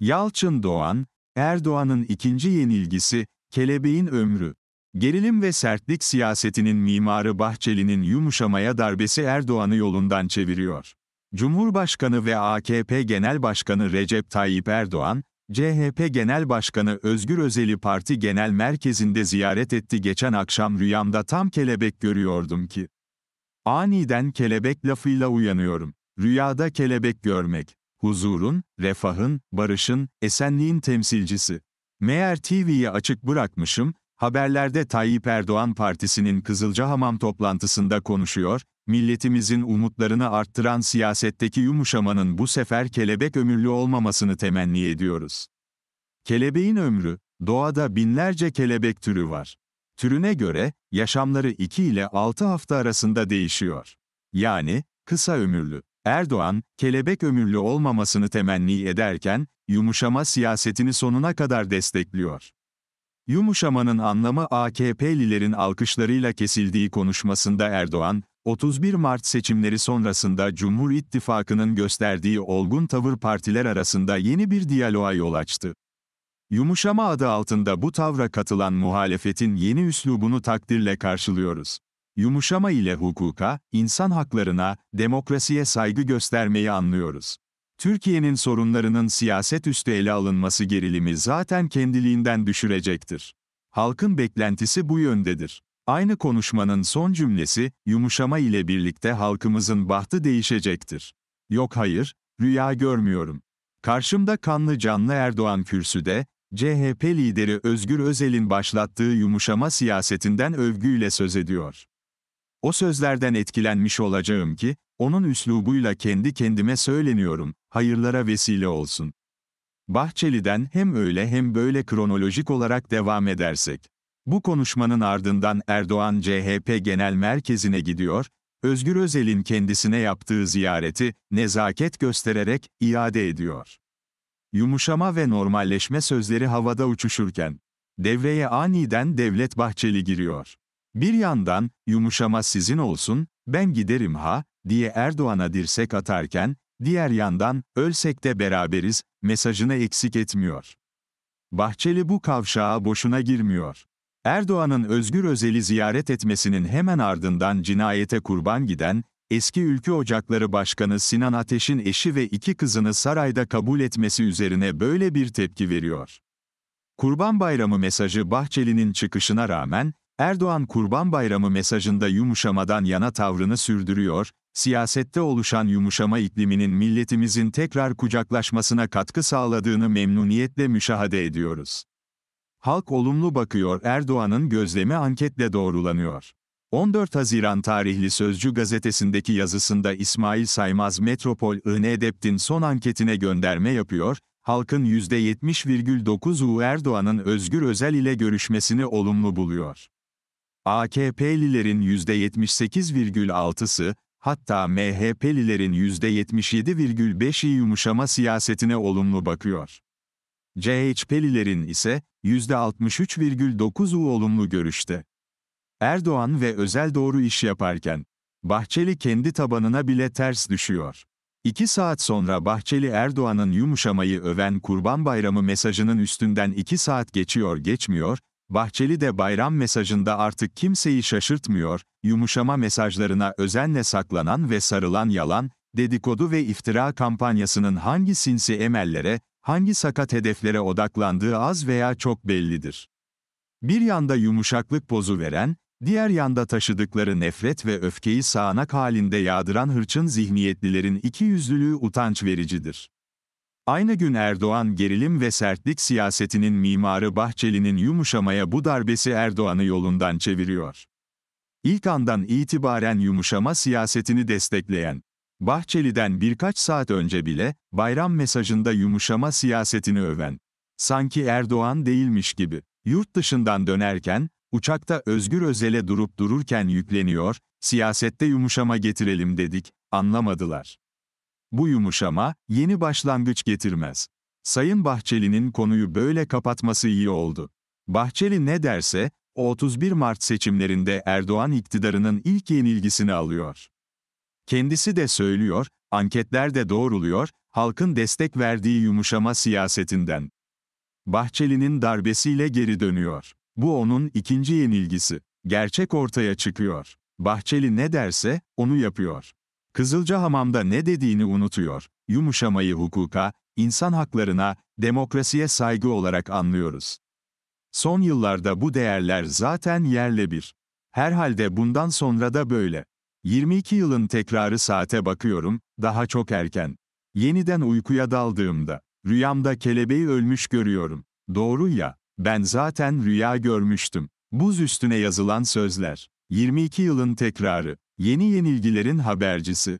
Yalçın Doğan, Erdoğan'ın ikinci yenilgisi, Kelebeğin Ömrü. Gerilim ve sertlik siyasetinin mimarı Bahçeli'nin yumuşamaya darbesi Erdoğan'ı yolundan çeviriyor. Cumhurbaşkanı ve AKP Genel Başkanı Recep Tayyip Erdoğan, CHP Genel Başkanı Özgür Özel'i parti genel merkezinde ziyaret etti geçen akşam rüyamda tam kelebek görüyordum ki. Aniden kelebek lafıyla uyanıyorum. Rüyada kelebek görmek huzurun, refahın, barışın, esenliğin temsilcisi. Meğer TV'yi açık bırakmışım, haberlerde Tayyip Erdoğan Partisi'nin Kızılcahamam toplantısında konuşuyor, milletimizin umutlarını arttıran siyasetteki yumuşamanın bu sefer kelebek ömürlü olmamasını temenni ediyoruz. Kelebeğin ömrü, doğada binlerce kelebek türü var. Türüne göre, yaşamları 2 ile 6 hafta arasında değişiyor. Yani, kısa ömürlü. Erdoğan, kelebek ömürlü olmamasını temenni ederken, yumuşama siyasetini sonuna kadar destekliyor. Yumuşamanın anlamı AKP'lilerin alkışlarıyla kesildiği konuşmasında Erdoğan, 31 Mart seçimleri sonrasında Cumhur İttifakı'nın gösterdiği olgun tavır partiler arasında yeni bir diyaloğa yol açtı. Yumuşama adı altında bu tavra katılan muhalefetin yeni üslubunu takdirle karşılıyoruz. Yumuşama ile hukuka, insan haklarına, demokrasiye saygı göstermeyi anlıyoruz. Türkiye'nin sorunlarının siyaset üstü ele alınması gerilimi zaten kendiliğinden düşürecektir. Halkın beklentisi bu yöndedir. Aynı konuşmanın son cümlesi, yumuşama ile birlikte halkımızın bahtı değişecektir. Yok hayır, rüya görmüyorum. Karşımda kanlı canlı Erdoğan kürsüde, CHP lideri Özgür Özel'in başlattığı yumuşama siyasetinden övgüyle söz ediyor. O sözlerden etkilenmiş olacağım ki, onun üslubuyla kendi kendime söyleniyorum, hayırlara vesile olsun. Bahçeli'den hem öyle hem böyle kronolojik olarak devam edersek. Bu konuşmanın ardından Erdoğan CHP Genel Merkezi'ne gidiyor, Özgür Özel'in kendisine yaptığı ziyareti nezaket göstererek iade ediyor. Yumuşama ve normalleşme sözleri havada uçuşurken, devreye aniden Devlet Bahçeli giriyor. Bir yandan, yumuşama sizin olsun, ben giderim ha, diye Erdoğan'a dirsek atarken, diğer yandan, ölsek de beraberiz, mesajını eksik etmiyor. Bahçeli bu kavşağa boşuna girmiyor. Erdoğan'ın Özgür Özel'i ziyaret etmesinin hemen ardından cinayete kurban giden, eski Ülkü Ocakları Başkanı Sinan Ateş'in eşi ve iki kızını sarayda kabul etmesi üzerine böyle bir tepki veriyor. Kurban Bayramı mesajı Bahçeli'nin çıkışına rağmen, Erdoğan Kurban Bayramı mesajında yumuşamadan yana tavrını sürdürüyor, siyasette oluşan yumuşama ikliminin milletimizin tekrar kucaklaşmasına katkı sağladığını memnuniyetle müşahede ediyoruz. Halk olumlu bakıyor Erdoğan'ın gözlemi anketle doğrulanıyor. 14 Haziran tarihli Sözcü gazetesindeki yazısında İsmail Saymaz Metropol İne'deptin son anketine gönderme yapıyor, halkın %70,9'u Erdoğan'ın Özgür Özel ile görüşmesini olumlu buluyor. AKP'lilerin %78,6'sı, hatta MHP'lilerin %77,5'i yumuşama siyasetine olumlu bakıyor. CHP'lilerin ise %63,9'u olumlu görüşte. Erdoğan ve Özel doğru iş yaparken, Bahçeli kendi tabanına bile ters düşüyor. İki saat sonra Bahçeli Erdoğan'ın yumuşamayı öven Kurban Bayramı mesajının üstünden iki saat geçiyor geçmiyor, Bahçeli de bayram mesajında artık kimseyi şaşırtmıyor, yumuşama mesajlarına özenle saklanan ve sarılan yalan, dedikodu ve iftira kampanyasının hangi sinsi emellere, hangi sakat hedeflere odaklandığı az veya çok bellidir. Bir yanda yumuşaklık pozu veren, diğer yanda taşıdıkları nefret ve öfkeyi sağanak halinde yağdıran hırçın zihniyetlilerin ikiyüzlülüğü utanç vericidir. Aynı gün Erdoğan gerilim ve sertlik siyasetinin mimarı Bahçeli'nin yumuşamaya bu darbesi Erdoğan'ı yolundan çeviriyor. İlk andan itibaren yumuşama siyasetini destekleyen, Bahçeli'den birkaç saat önce bile bayram mesajında yumuşama siyasetini öven, sanki Erdoğan değilmiş gibi, yurt dışından dönerken, uçakta Özgür Özel'e durup dururken yükleniyor, siyasette yumuşama getirelim dedik, anlamadılar. Bu yumuşama, yeni başlangıç getirmez. Sayın Bahçeli'nin konuyu böyle kapatması iyi oldu. Bahçeli ne derse, 31 Mart seçimlerinde Erdoğan iktidarının ilk yenilgisini alıyor. Kendisi de söylüyor, anketler de doğruluyor, halkın destek verdiği yumuşama siyasetinden. Bahçeli'nin darbesiyle geri dönüyor. Bu onun ikinci yenilgisi. Gerçek ortaya çıkıyor. Bahçeli ne derse, onu yapıyor. Kızılcahamam'da ne dediğini unutuyor. Yumuşamayı hukuka, insan haklarına, demokrasiye saygı olarak anlıyoruz. Son yıllarda bu değerler zaten yerle bir. Herhalde bundan sonra da böyle. 22 yılın tekrarı saate bakıyorum, daha çok erken. Yeniden uykuya daldığımda, rüyamda kelebeği ölmüş görüyorum. Doğru ya, ben zaten rüya görmüştüm. Buz üstüne yazılan sözler. 22 yılın tekrarı. Yeni yenilgilerin habercisi.